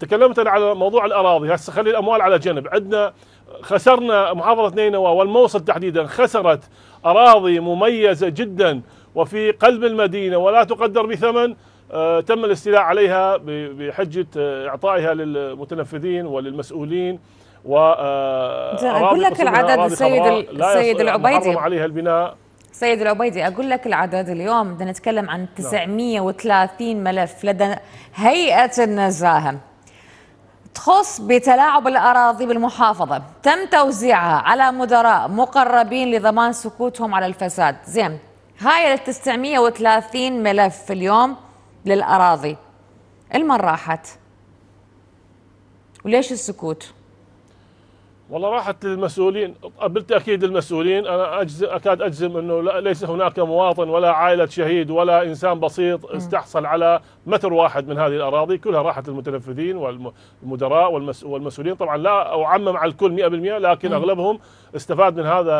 تكلمت انا على موضوع الاراضي هسه خلي الاموال على جنب عندنا خسرنا محافظه نينوى والموصل تحديدا خسرت اراضي مميزه جدا وفي قلب المدينه ولا تقدر بثمن آه، تم الاستيلاء عليها بحجه آه، اعطائها للمتنفذين وللمسؤولين و آه، اقول لك العدد السيد السيد العبيدي عليها البناء سيد العبيدي اقول لك العدد اليوم بدنا نتكلم عن 930 نعم. ملف لدى هيئه النزاهه تخص بتلاعب الأراضي بالمحافظة تم توزيعها على مدراء مقربين لضمان سكوتهم على الفساد زين هاي 930 ملف في اليوم للأراضي المن راحت وليش السكوت؟ والله راحت للمسؤولين بالتاكيد المسؤولين انا أجزم اكاد اجزم انه ليس هناك مواطن ولا عائله شهيد ولا انسان بسيط استحصل على متر واحد من هذه الاراضي كلها راحت للمتنفذين والمدراء والمسؤولين طبعا لا اعمم على الكل 100% لكن اغلبهم استفاد من هذا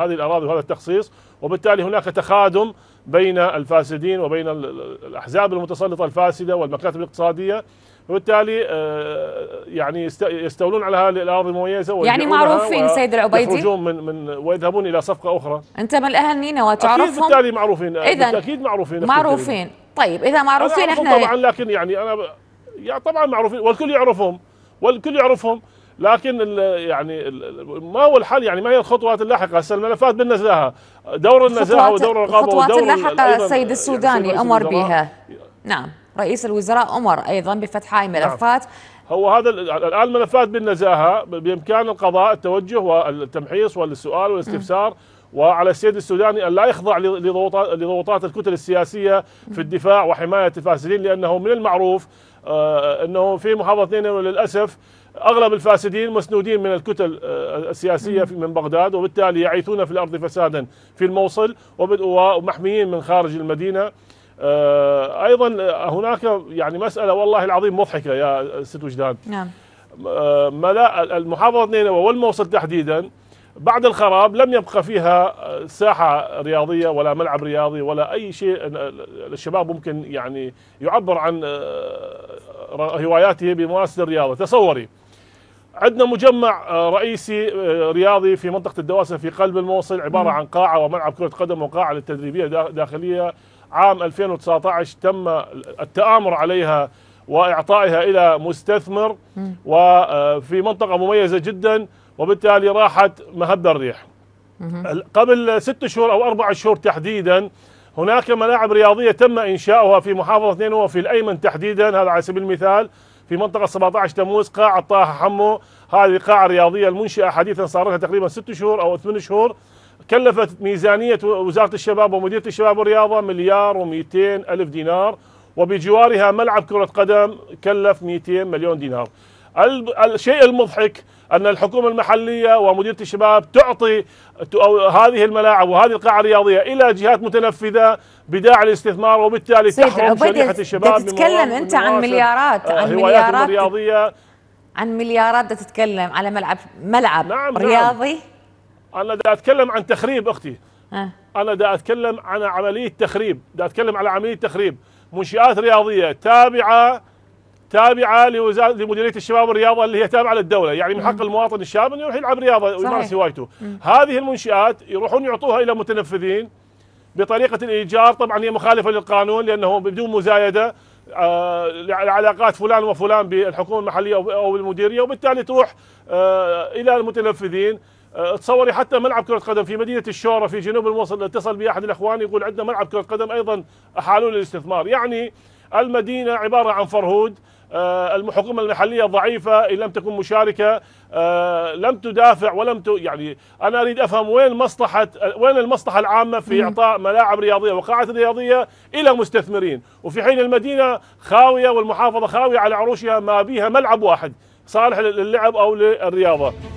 هذه الاراضي وهذا التخصيص وبالتالي هناك تخادم بين الفاسدين وبين الاحزاب المتسلطه الفاسده والمكاتب الاقتصاديه وبالتالي آه، يعني يستولون على هذه الارض المميزه يعني معروفين سيد العبيدي يخرجون من من ويذهبون الى صفقه اخرى انت من الاهل نينا وتعرفهم اكيد بالتالي معروفين آه، اذا اكيد معروفين معروفين طيب اذا معروفين احنا طبعا لكن يعني انا يعني طبعا معروفين والكل يعرفهم والكل يعرفهم لكن يعني ما هو الحل يعني ما هي الخطوات اللاحقه هسه الملفات بالنزاهه دور النزاهه ودور الرقابه الخطوات اللاحقه السيد يعني السوداني امر بها نعم رئيس الوزراء أمر أيضا بفتح هاي الملفات نعم. هو هذا الان الملفات بالنزاهه بامكان القضاء التوجه والتمحيص والسؤال والاستفسار وعلى السيد السوداني ان لا يخضع لضغوطات لضغوطات الكتل السياسيه في الدفاع وحمايه الفاسدين لانه من المعروف آه، انه في محافظه نينوى للاسف اغلب الفاسدين مسنودين من الكتل آه، السياسيه من بغداد وبالتالي يعيثون في الارض فسادا في الموصل ومحميين من خارج المدينه آه، ايضا آه، هناك يعني مساله والله العظيم مضحكه يا ست وجدان نعم آه، ملاء المحافظه نينوى والموصل تحديدا بعد الخراب لم يبقى فيها ساحه رياضيه ولا ملعب رياضي ولا اي شيء الشباب ممكن يعني يعبر عن هواياته بممارسه الرياضه تصوري عندنا مجمع رئيسي رياضي في منطقه الدواسه في قلب الموصل عباره عن قاعه وملعب كره قدم وقاعه للتدريبيه داخليه عام 2019 تم التآمر عليها وإعطائها إلى مستثمر وفي آه، منطقة مميزة جدا وبالتالي راحت مهب الريح قبل ست شهور أو أربع شهور تحديدا هناك ملاعب رياضية تم إنشاؤها في محافظة نينوى في الأيمن تحديدا هذا على سبيل المثال في منطقة 17 تموز قاعة طه حمو هذه قاعة رياضية المنشأة حديثا صار لها تقريبا ست شهور أو ثمان شهور كلفت ميزانية وزارة الشباب ومديرية الشباب والرياضة مليار و200 ألف دينار وبجوارها ملعب كرة قدم كلف 200 مليون دينار الشيء المضحك أن الحكومة المحلية ومديرة الشباب تعطي هذه الملاعب وهذه القاعة الرياضية إلى جهات متنفذة بداعي الاستثمار وبالتالي تحرم شريحة الشباب تتكلم أنت عن مليارات عن آه، مليارات الرياضية عن مليارات تتكلم على ملعب ملعب نعم, نعم. رياضي نعم. انا دا اتكلم عن تخريب اختي آه. انا دا اتكلم عن عمليه تخريب دا اتكلم على عمليه تخريب منشآت رياضيه تابعه تابعه لوزاره لمديريه الشباب والرياضه اللي هي تابعه للدوله، يعني من حق المواطن الشاب انه يروح يلعب رياضه ويمارس هوايته. هذه المنشات يروحون يعطوها الى متنفذين بطريقه الايجار، طبعا هي مخالفه للقانون لانه بدون مزايده آه لعلاقات فلان وفلان بالحكومه المحليه او المديريه وبالتالي تروح آه الى المتنفذين آه، تصوري حتى ملعب كرة قدم في مدينة الشورى في جنوب الموصل اتصل بي أحد الإخوان يقول عندنا ملعب كرة قدم أيضا أحالوا للاستثمار يعني المدينة عبارة عن فرهود آه، الحكومة المحلية ضعيفة إن لم تكن مشاركة آه، لم تدافع ولم ت... يعني أنا أريد أفهم وين مصلحة وين المصلحة العامة في إعطاء ملاعب رياضية وقاعات رياضية إلى مستثمرين وفي حين المدينة خاوية والمحافظة خاوية على عروشها ما بيها ملعب واحد صالح للعب أو للرياضة